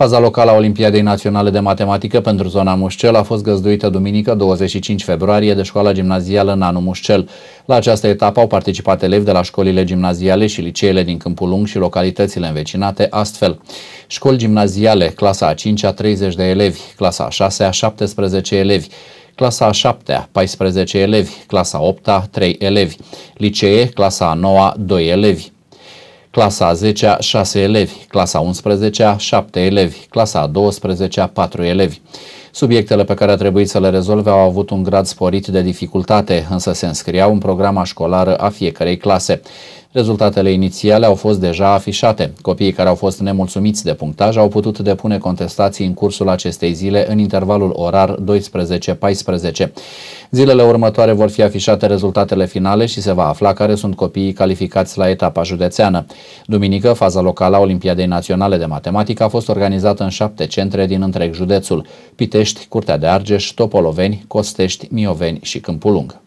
Faza locală a Olimpiadei Naționale de Matematică pentru zona Mușcel a fost găzduită duminică 25 februarie de școala gimnazială Nanu Mușcel. La această etapă au participat elevi de la școlile gimnaziale și liceele din Câmpul Lung și localitățile învecinate astfel. Școli gimnaziale, clasa a 5-a 30 de elevi, clasa a 6-a 17 elevi, clasa a 7-a 14 elevi, clasa a 8-a 3 elevi, licee, clasa a 9-a 2 elevi clasa a 10-a 6 elevi, clasa 11-a 7 elevi, clasa a 12-a 4 elevi. Subiectele pe care a trebuit să le rezolve au avut un grad sporit de dificultate, însă se înscriau în programa școlară a fiecarei clase. Rezultatele inițiale au fost deja afișate. Copiii care au fost nemulțumiți de punctaj au putut depune contestații în cursul acestei zile în intervalul orar 12-14. Zilele următoare vor fi afișate rezultatele finale și se va afla care sunt copiii calificați la etapa județeană. Duminică, faza locală a Olimpiadei Naționale de Matematică a fost organizată în șapte centre din întreg județul, Pitești, Curtea de Argeș, Topoloveni, Costești, Mioveni și Câmpulung.